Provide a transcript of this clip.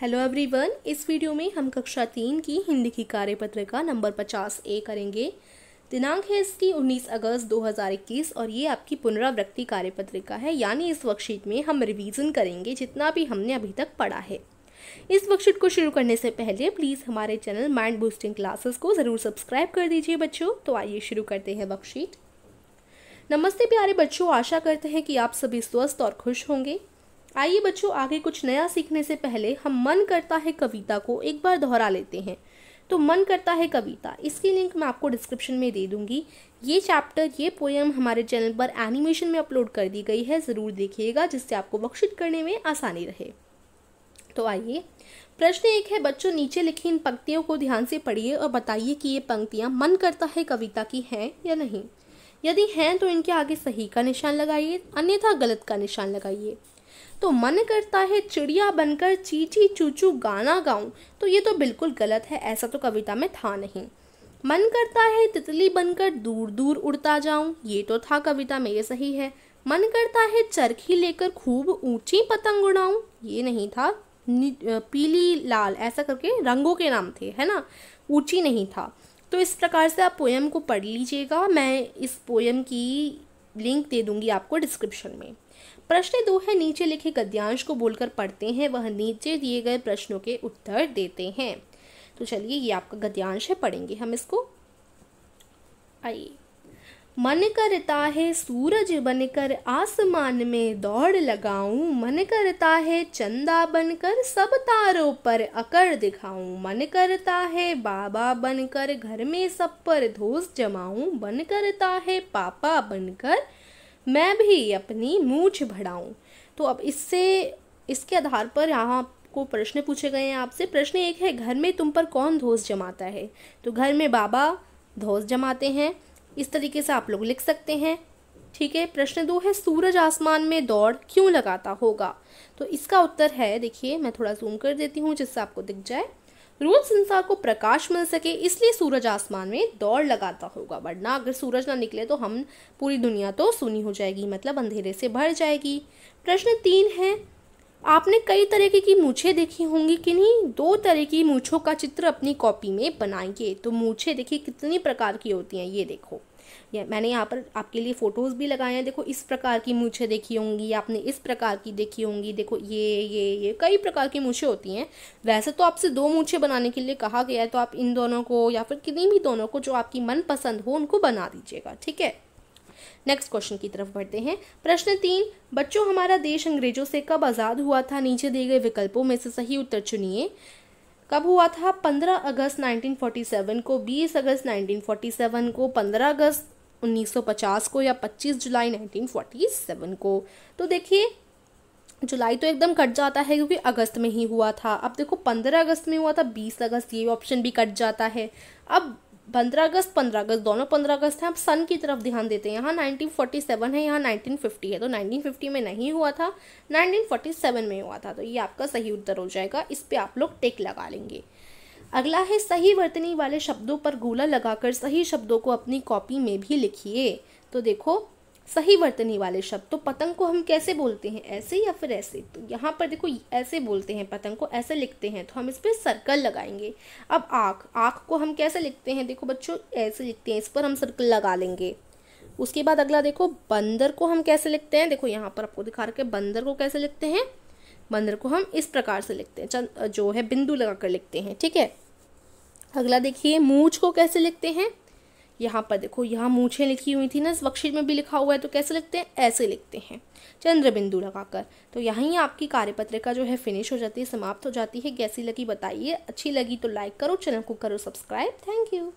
hello everyone इस video में हम कक्षा तीन की हिंदी की कार्यपत्रिका नंबर पचास ए करेंगे दिनांक है इसकी 19 अगस्त 2021 और ये आपकी पुनरावृत्ति कार्यपत्रिका है यानी इस वर्कशीट में हम रिवीजन करेंगे जितना भी हमने अभी तक पढ़ा है इस वर्कशीट को शुरू करने से पहले प्लीज़ हमारे चैनल माइंड बूस्टिंग क्लासेस को ज़रूर सब्सक्राइब कर दीजिए बच्चों तो आइए शुरू करते हैं वर्कशीट नमस्ते प्यारे बच्चों आशा करते हैं कि आप सभी स्वस्थ और खुश होंगे आइए बच्चों आगे कुछ नया सीखने से पहले हम मन करता है कविता को एक बार दोहरा लेते हैं तो मन करता है कविता इसकी लिंक मैं आपको डिस्क्रिप्शन में दे दूंगी ये चैप्टर ये पोएम हमारे चैनल पर एनिमेशन में अपलोड कर दी गई है ज़रूर देखिएगा जिससे आपको वक्षित करने में आसानी रहे तो आइए प्रश्न एक है बच्चों नीचे लिखी इन पंक्तियों को ध्यान से पढ़िए और बताइए कि ये पंक्तियाँ मन करता है कविता की हैं या नहीं यदि हैं तो इनके आगे सही का निशान लगाइए अन्यथा गलत का निशान लगाइए तो मन करता है चिड़िया बनकर चीची चूचू गाना गाऊं तो ये तो बिल्कुल गलत है ऐसा तो कविता में था नहीं मन करता है तितली बनकर दूर दूर उड़ता जाऊं ये तो था कविता में ये सही है मन करता है चरखी लेकर खूब ऊंची पतंग उड़ाऊं ये नहीं था पीली लाल ऐसा करके रंगों के नाम थे है ना ऊंची नहीं था तो इस प्रकार से आप पोएम को पढ़ लीजिएगा मैं इस पोएम की लिंक दे दूंगी आपको डिस्क्रिप्शन में प्रश्न दो है नीचे लिखे गद्यांश को बोलकर पढ़ते हैं वह नीचे दिए गए प्रश्नों के उत्तर देते हैं तो चलिए ये आपका गद्यांश है पढ़ेंगे हम इसको आइए मन करता है सूरज बनकर आसमान में दौड़ लगाऊं मन करता है चंदा बनकर सब तारों पर अकर दिखाऊं मन करता है बाबा बनकर घर में सब पर धोस जमाऊं मन करता है पापा बनकर मैं भी अपनी मूछ भड़ाऊं तो अब इससे इसके आधार पर यहाँ को प्रश्न पूछे गए हैं आपसे प्रश्न एक है घर में तुम पर कौन धोस जमाता है तो घर में बाबा धोस जमाते हैं इस तरीके से आप लोग लिख सकते हैं ठीक है प्रश्न दो है सूरज आसमान में दौड़ क्यों लगाता होगा तो इसका उत्तर है देखिए मैं थोड़ा जूम कर देती हूँ जिससे आपको दिख जाए रोज संसार को प्रकाश मिल सके इसलिए सूरज आसमान में दौड़ लगाता होगा वरना अगर सूरज ना निकले तो हम पूरी दुनिया तो सुनी हो जाएगी मतलब अंधेरे से भर जाएगी प्रश्न तीन है आपने कई तरीके की मूछें देखी होंगी कि नहीं दो तरह की मूछों का चित्र अपनी कॉपी में बनाइए तो मूछें देखिए कितनी प्रकार की होती हैं ये देखो या मैंने यहाँ पर आपके लिए फ़ोटोज़ भी लगाए हैं देखो इस प्रकार की मूछें देखी होंगी आपने इस प्रकार की देखी होंगी देखो ये ये ये कई प्रकार की मूछें होती हैं वैसे तो आपसे दो मूछें बनाने के लिए कहा गया है तो आप इन दोनों को या फिर किन्हीं भी दोनों को जो आपकी मनपसंद हो उनको बना दीजिएगा ठीक है नेक्स्ट क्वेश्चन की तरफ बढ़ते हैं प्रश्न तीन बच्चों हमारा देश अंग्रेजों से कब आज़ाद हुआ था नीचे दिए गए विकल्पों में से सही उत्तर चुनिए कब हुआ था 15 अगस्त 1947 को 20 अगस्त 1947 को 15 अगस्त 1950 को या 25 जुलाई 1947 को तो देखिए जुलाई तो एकदम कट जाता है क्योंकि अगस्त में ही हुआ था अब देखो 15 अगस्त में हुआ था 20 अगस्त ये ऑप्शन भी कट जाता है अब पंद्रह अगस्त पंद्रह अगस्त दोनों पंद्रह अगस्त हैं आप सन की तरफ ध्यान देते हैं यहाँ सेवन है यहाँ फिफ्टी है तो फिफ्टी में नहीं हुआ था नाइनटीन फोर्टी सेवन में हुआ था तो ये आपका सही उत्तर हो जाएगा इस पर आप लोग टेक लगा लेंगे अगला है सही वर्तनी वाले शब्दों पर गोला लगाकर सही शब्दों को अपनी कॉपी में भी लिखिए तो देखो सही वर्तनी वाले शब्द तो पतंग को हम कैसे बोलते हैं ऐसे या फिर ऐसे तो यहाँ पर देखो ऐसे बोलते हैं पतंग को ऐसे लिखते हैं तो हम इस पर सर्कल लगाएंगे अब आँख आँख को हम कैसे लिखते हैं देखो बच्चों ऐसे लिखते हैं इस पर हम सर्कल लगा लेंगे उसके बाद अगला देखो बंदर को हम कैसे लिखते हैं देखो यहाँ पर आपको दिखा रखे बंदर को कैसे लिखते हैं बंदर को हम इस प्रकार से लिखते हैं जो है बिंदु लगा लिखते हैं ठीक है अगला देखिए मूछ को कैसे लिखते हैं यहाँ पर देखो यहाँ मूछे लिखी हुई थी ना इस वक्शीट में भी लिखा हुआ है तो कैसे लिखते हैं ऐसे लिखते हैं चंद्र बिंदु लगाकर तो यहीं आपकी कार्यपत्रिका जो है फिनिश हो जाती है समाप्त हो जाती है कैसी लगी बताइए अच्छी लगी तो लाइक करो चैनल को करो सब्सक्राइब थैंक यू